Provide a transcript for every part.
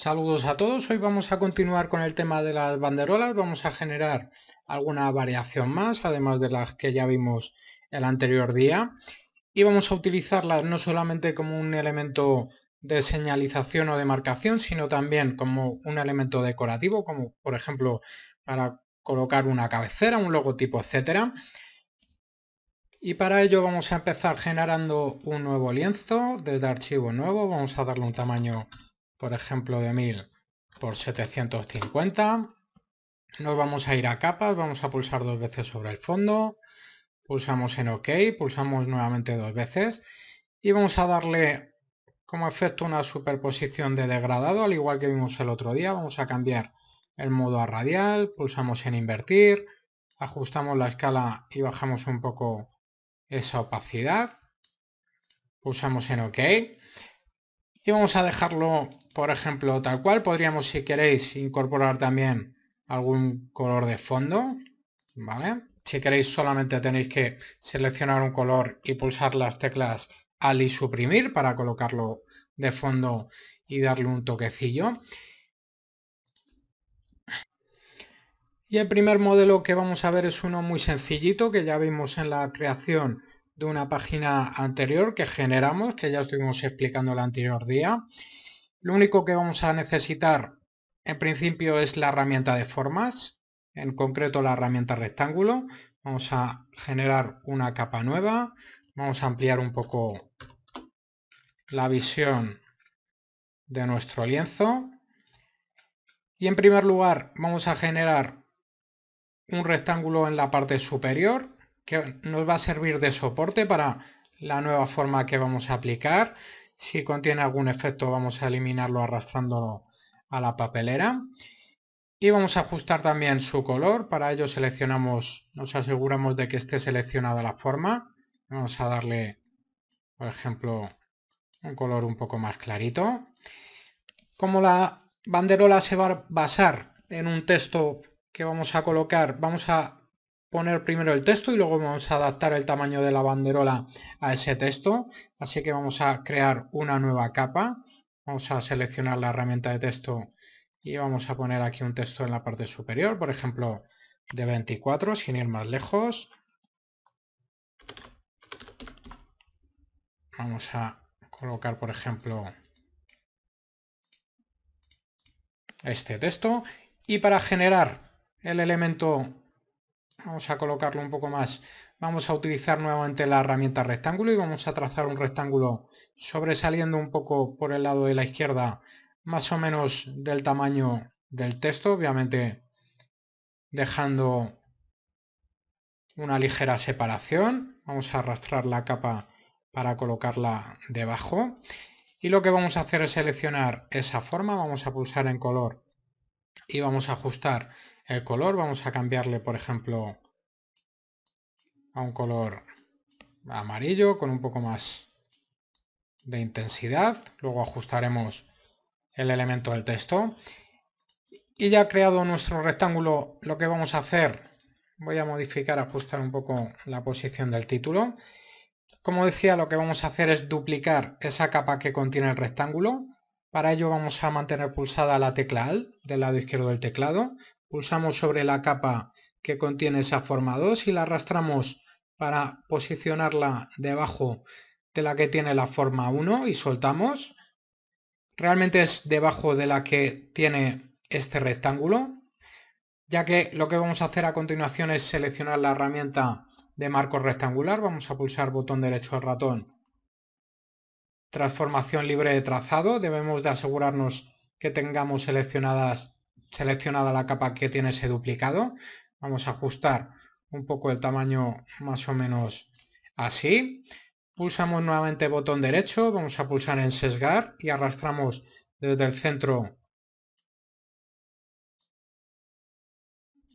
Saludos a todos, hoy vamos a continuar con el tema de las banderolas, vamos a generar alguna variación más, además de las que ya vimos el anterior día, y vamos a utilizarlas no solamente como un elemento de señalización o de marcación, sino también como un elemento decorativo, como por ejemplo para colocar una cabecera, un logotipo, etcétera. Y para ello vamos a empezar generando un nuevo lienzo, desde archivo nuevo, vamos a darle un tamaño por ejemplo, de 1000 por 750. Nos vamos a ir a capas, vamos a pulsar dos veces sobre el fondo. Pulsamos en OK, pulsamos nuevamente dos veces. Y vamos a darle como efecto una superposición de degradado, al igual que vimos el otro día. Vamos a cambiar el modo a radial, pulsamos en invertir, ajustamos la escala y bajamos un poco esa opacidad. Pulsamos en OK. Y vamos a dejarlo por ejemplo, tal cual, podríamos, si queréis, incorporar también algún color de fondo, ¿vale? Si queréis solamente tenéis que seleccionar un color y pulsar las teclas al y suprimir para colocarlo de fondo y darle un toquecillo. Y el primer modelo que vamos a ver es uno muy sencillito que ya vimos en la creación de una página anterior que generamos, que ya estuvimos explicando el anterior día. Lo único que vamos a necesitar en principio es la herramienta de formas, en concreto la herramienta rectángulo. Vamos a generar una capa nueva, vamos a ampliar un poco la visión de nuestro lienzo. Y en primer lugar vamos a generar un rectángulo en la parte superior que nos va a servir de soporte para la nueva forma que vamos a aplicar si contiene algún efecto vamos a eliminarlo arrastrándolo a la papelera. Y vamos a ajustar también su color. Para ello seleccionamos, nos aseguramos de que esté seleccionada la forma. Vamos a darle, por ejemplo, un color un poco más clarito. Como la banderola se va a basar en un texto que vamos a colocar, vamos a poner primero el texto y luego vamos a adaptar el tamaño de la banderola a ese texto. Así que vamos a crear una nueva capa. Vamos a seleccionar la herramienta de texto y vamos a poner aquí un texto en la parte superior, por ejemplo de 24, sin ir más lejos. Vamos a colocar, por ejemplo, este texto. Y para generar el elemento vamos a colocarlo un poco más, vamos a utilizar nuevamente la herramienta rectángulo y vamos a trazar un rectángulo sobresaliendo un poco por el lado de la izquierda, más o menos del tamaño del texto, obviamente dejando una ligera separación. Vamos a arrastrar la capa para colocarla debajo. Y lo que vamos a hacer es seleccionar esa forma, vamos a pulsar en color y vamos a ajustar el color. Vamos a cambiarle, por ejemplo, a un color amarillo con un poco más de intensidad. Luego ajustaremos el elemento del texto. Y ya creado nuestro rectángulo, lo que vamos a hacer, voy a modificar, ajustar un poco la posición del título. Como decía, lo que vamos a hacer es duplicar esa capa que contiene el rectángulo para ello vamos a mantener pulsada la tecla Alt del lado izquierdo del teclado, pulsamos sobre la capa que contiene esa forma 2 y la arrastramos para posicionarla debajo de la que tiene la forma 1 y soltamos. Realmente es debajo de la que tiene este rectángulo, ya que lo que vamos a hacer a continuación es seleccionar la herramienta de marco rectangular, vamos a pulsar botón derecho al ratón transformación libre de trazado. Debemos de asegurarnos que tengamos seleccionadas, seleccionada la capa que tiene ese duplicado. Vamos a ajustar un poco el tamaño más o menos así. Pulsamos nuevamente botón derecho, vamos a pulsar en sesgar y arrastramos desde el centro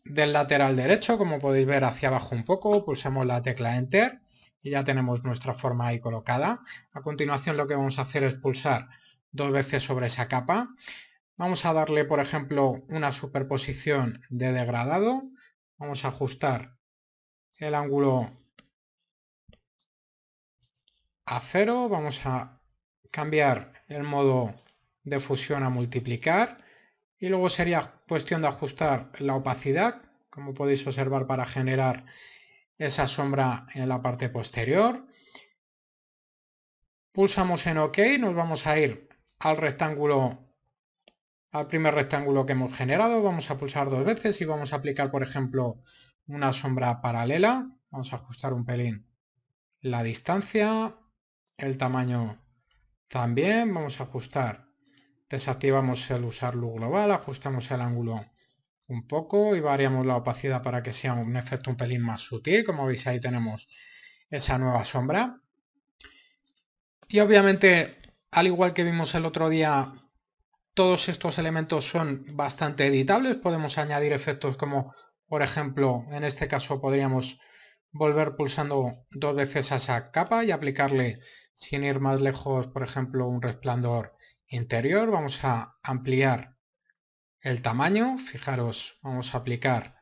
del lateral derecho, como podéis ver hacia abajo un poco, pulsamos la tecla Enter y ya tenemos nuestra forma ahí colocada. A continuación lo que vamos a hacer es pulsar dos veces sobre esa capa. Vamos a darle, por ejemplo, una superposición de degradado. Vamos a ajustar el ángulo a cero. Vamos a cambiar el modo de fusión a multiplicar. Y luego sería cuestión de ajustar la opacidad, como podéis observar para generar esa sombra en la parte posterior. Pulsamos en OK, nos vamos a ir al rectángulo, al primer rectángulo que hemos generado, vamos a pulsar dos veces y vamos a aplicar, por ejemplo, una sombra paralela. Vamos a ajustar un pelín la distancia, el tamaño también, vamos a ajustar, desactivamos el usar luz global, ajustamos el ángulo un poco y variamos la opacidad para que sea un efecto un pelín más sutil. Como veis ahí tenemos esa nueva sombra. Y obviamente, al igual que vimos el otro día, todos estos elementos son bastante editables. Podemos añadir efectos como, por ejemplo, en este caso podríamos volver pulsando dos veces a esa capa y aplicarle, sin ir más lejos, por ejemplo, un resplandor interior. Vamos a ampliar el tamaño, fijaros, vamos a aplicar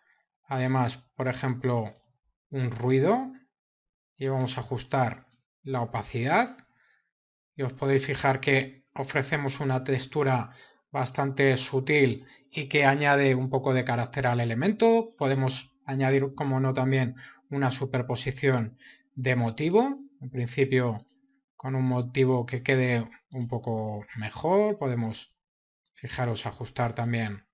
además, por ejemplo, un ruido y vamos a ajustar la opacidad y os podéis fijar que ofrecemos una textura bastante sutil y que añade un poco de carácter al elemento. Podemos añadir, como no, también una superposición de motivo. En principio, con un motivo que quede un poco mejor, podemos Fijaros, ajustar también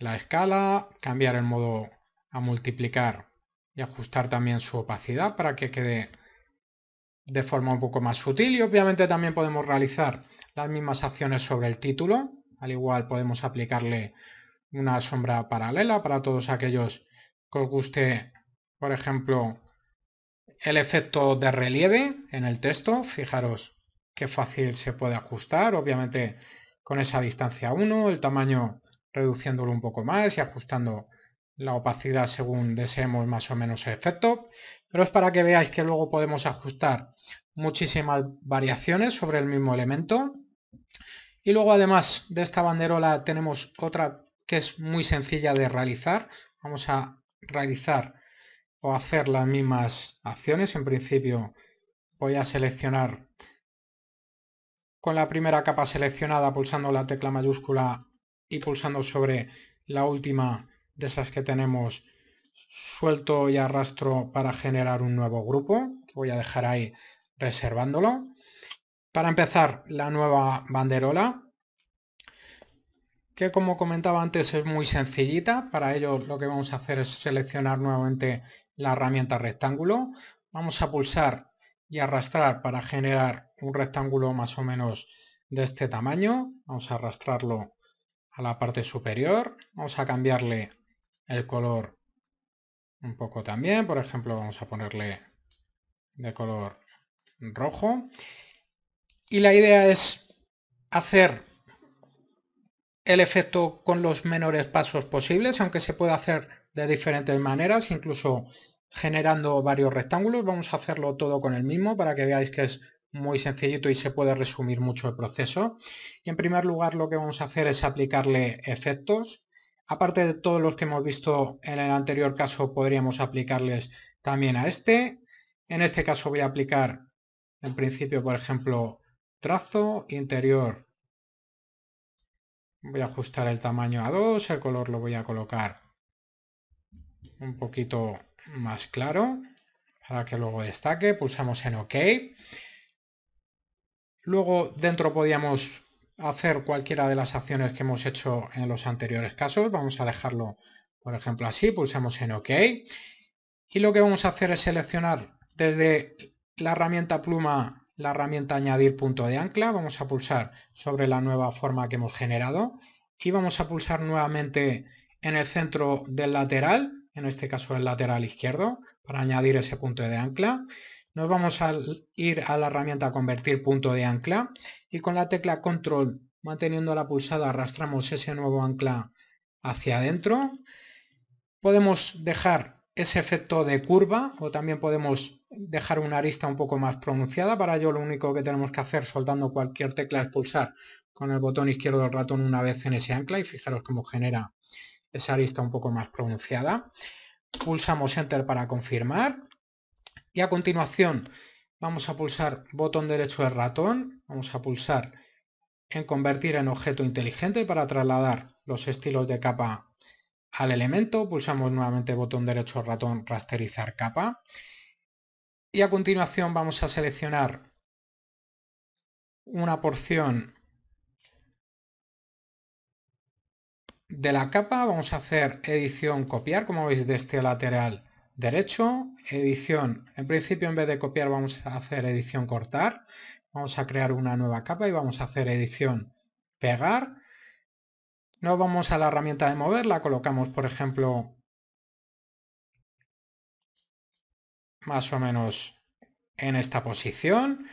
la escala, cambiar el modo a multiplicar y ajustar también su opacidad para que quede de forma un poco más sutil y obviamente también podemos realizar las mismas acciones sobre el título, al igual podemos aplicarle una sombra paralela para todos aquellos que os guste, por ejemplo, el efecto de relieve en el texto, fijaros qué fácil se puede ajustar, obviamente con esa distancia 1, el tamaño reduciéndolo un poco más y ajustando la opacidad según deseemos más o menos el efecto, pero es para que veáis que luego podemos ajustar muchísimas variaciones sobre el mismo elemento. Y luego además de esta banderola tenemos otra que es muy sencilla de realizar. Vamos a realizar o hacer las mismas acciones. En principio voy a seleccionar con la primera capa seleccionada pulsando la tecla mayúscula y pulsando sobre la última de esas que tenemos, suelto y arrastro para generar un nuevo grupo, que voy a dejar ahí reservándolo. Para empezar, la nueva banderola, que como comentaba antes es muy sencillita. Para ello lo que vamos a hacer es seleccionar nuevamente la herramienta rectángulo. Vamos a pulsar y arrastrar para generar un rectángulo más o menos de este tamaño. Vamos a arrastrarlo a la parte superior. Vamos a cambiarle el color un poco también. Por ejemplo, vamos a ponerle de color rojo. Y la idea es hacer el efecto con los menores pasos posibles, aunque se puede hacer de diferentes maneras, incluso generando varios rectángulos. Vamos a hacerlo todo con el mismo para que veáis que es muy sencillito y se puede resumir mucho el proceso. Y en primer lugar lo que vamos a hacer es aplicarle efectos. Aparte de todos los que hemos visto en el anterior caso, podríamos aplicarles también a este. En este caso voy a aplicar, en principio, por ejemplo, trazo interior. Voy a ajustar el tamaño a 2, el color lo voy a colocar un poquito más claro para que luego destaque. Pulsamos en OK. Luego dentro podíamos hacer cualquiera de las acciones que hemos hecho en los anteriores casos. Vamos a dejarlo, por ejemplo, así. Pulsamos en OK. Y lo que vamos a hacer es seleccionar desde la herramienta pluma la herramienta añadir punto de ancla. Vamos a pulsar sobre la nueva forma que hemos generado. Y vamos a pulsar nuevamente en el centro del lateral, en este caso el lateral izquierdo, para añadir ese punto de ancla. Nos vamos a ir a la herramienta convertir punto de ancla y con la tecla control manteniendo la pulsada arrastramos ese nuevo ancla hacia adentro. Podemos dejar ese efecto de curva o también podemos dejar una arista un poco más pronunciada. Para ello lo único que tenemos que hacer soltando cualquier tecla es pulsar con el botón izquierdo del ratón una vez en ese ancla y fijaros cómo genera esa arista un poco más pronunciada. Pulsamos Enter para confirmar y a continuación vamos a pulsar botón derecho del ratón, vamos a pulsar en convertir en objeto inteligente para trasladar los estilos de capa al elemento, pulsamos nuevamente botón derecho del ratón rasterizar capa y a continuación vamos a seleccionar una porción de la capa, vamos a hacer edición copiar como veis de este lateral derecho, edición. En principio, en vez de copiar, vamos a hacer edición cortar. Vamos a crear una nueva capa y vamos a hacer edición pegar. Nos vamos a la herramienta de mover, la colocamos, por ejemplo, más o menos en esta posición.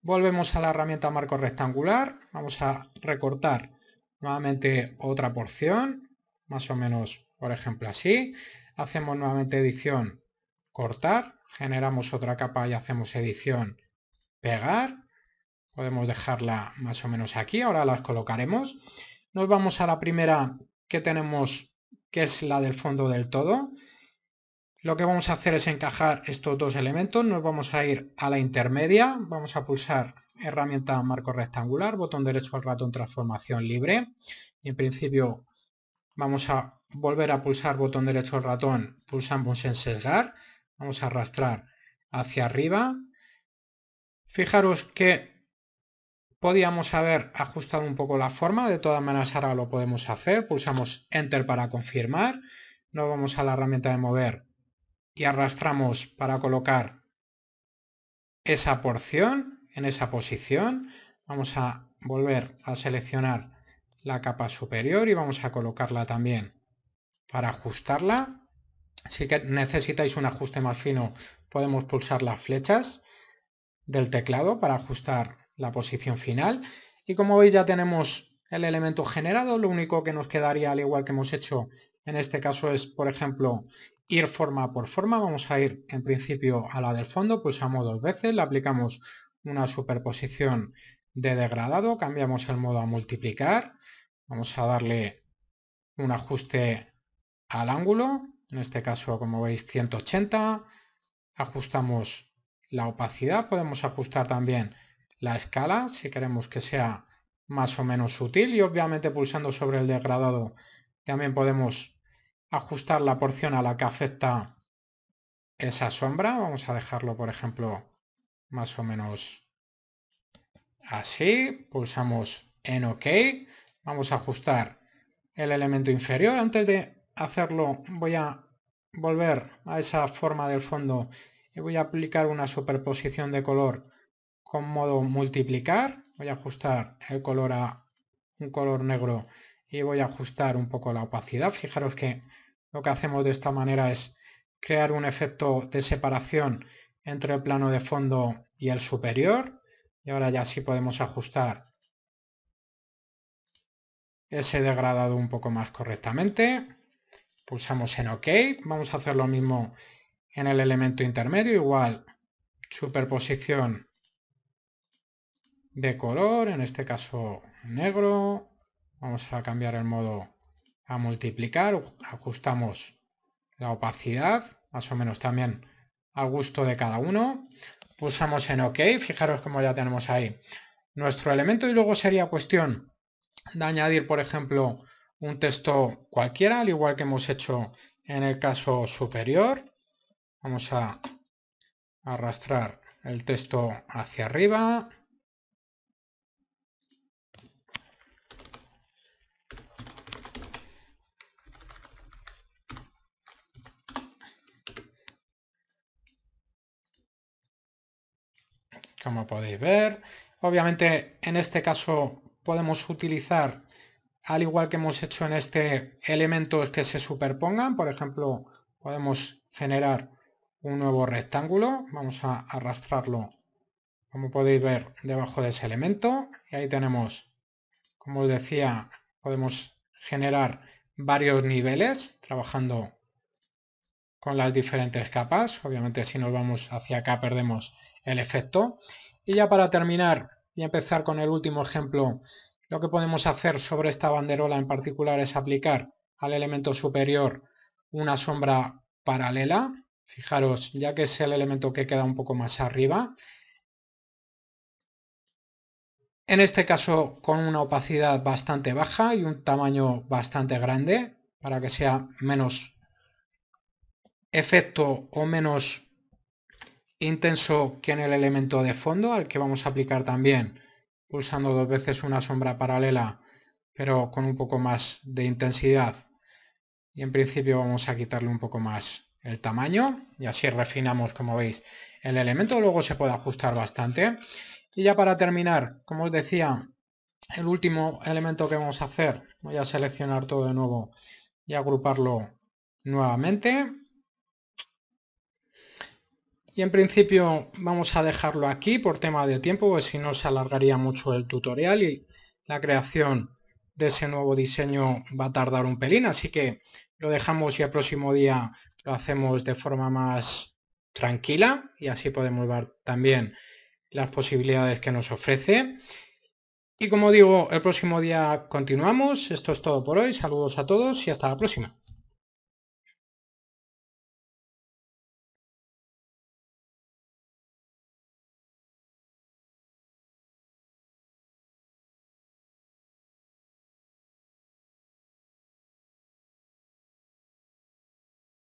Volvemos a la herramienta marco rectangular, vamos a recortar nuevamente otra porción, más o menos por ejemplo, así. Hacemos nuevamente edición, cortar. Generamos otra capa y hacemos edición, pegar. Podemos dejarla más o menos aquí. Ahora las colocaremos. Nos vamos a la primera que tenemos, que es la del fondo del todo. Lo que vamos a hacer es encajar estos dos elementos. Nos vamos a ir a la intermedia. Vamos a pulsar herramienta marco rectangular, botón derecho al ratón transformación libre. Y en principio vamos a volver a pulsar botón derecho del ratón, pulsamos en sesgar, vamos a arrastrar hacia arriba. Fijaros que podíamos haber ajustado un poco la forma, de todas maneras ahora lo podemos hacer, pulsamos Enter para confirmar, nos vamos a la herramienta de mover y arrastramos para colocar esa porción en esa posición. Vamos a volver a seleccionar la capa superior y vamos a colocarla también para ajustarla. Si que necesitáis un ajuste más fino, podemos pulsar las flechas del teclado para ajustar la posición final. Y como veis ya tenemos el elemento generado, lo único que nos quedaría al igual que hemos hecho en este caso es, por ejemplo, ir forma por forma. Vamos a ir en principio a la del fondo, pulsamos dos veces, le aplicamos una superposición de degradado, cambiamos el modo a multiplicar, vamos a darle un ajuste al ángulo, en este caso como veis 180, ajustamos la opacidad, podemos ajustar también la escala si queremos que sea más o menos sutil y obviamente pulsando sobre el degradado también podemos ajustar la porción a la que afecta esa sombra. Vamos a dejarlo por ejemplo más o menos así, pulsamos en OK, vamos a ajustar el elemento inferior antes de hacerlo voy a volver a esa forma del fondo y voy a aplicar una superposición de color con modo multiplicar. Voy a ajustar el color a un color negro y voy a ajustar un poco la opacidad. Fijaros que lo que hacemos de esta manera es crear un efecto de separación entre el plano de fondo y el superior. Y ahora ya sí podemos ajustar ese degradado un poco más correctamente pulsamos en OK, vamos a hacer lo mismo en el elemento intermedio, igual superposición de color, en este caso negro, vamos a cambiar el modo a multiplicar, ajustamos la opacidad, más o menos también a gusto de cada uno, pulsamos en OK, fijaros como ya tenemos ahí nuestro elemento y luego sería cuestión de añadir por ejemplo un texto cualquiera, al igual que hemos hecho en el caso superior. Vamos a arrastrar el texto hacia arriba. Como podéis ver, obviamente en este caso podemos utilizar al igual que hemos hecho en este elementos que se superpongan, por ejemplo, podemos generar un nuevo rectángulo, vamos a arrastrarlo como podéis ver debajo de ese elemento y ahí tenemos, como os decía, podemos generar varios niveles trabajando con las diferentes capas, obviamente si nos vamos hacia acá perdemos el efecto y ya para terminar y empezar con el último ejemplo lo que podemos hacer sobre esta banderola en particular es aplicar al elemento superior una sombra paralela. Fijaros, ya que es el elemento que queda un poco más arriba. En este caso con una opacidad bastante baja y un tamaño bastante grande para que sea menos efecto o menos intenso que en el elemento de fondo al que vamos a aplicar también pulsando dos veces una sombra paralela pero con un poco más de intensidad y en principio vamos a quitarle un poco más el tamaño y así refinamos como veis el elemento luego se puede ajustar bastante y ya para terminar como os decía el último elemento que vamos a hacer voy a seleccionar todo de nuevo y agruparlo nuevamente y en principio vamos a dejarlo aquí por tema de tiempo, pues si no se alargaría mucho el tutorial y la creación de ese nuevo diseño va a tardar un pelín, así que lo dejamos y el próximo día lo hacemos de forma más tranquila y así podemos ver también las posibilidades que nos ofrece. Y como digo, el próximo día continuamos. Esto es todo por hoy. Saludos a todos y hasta la próxima.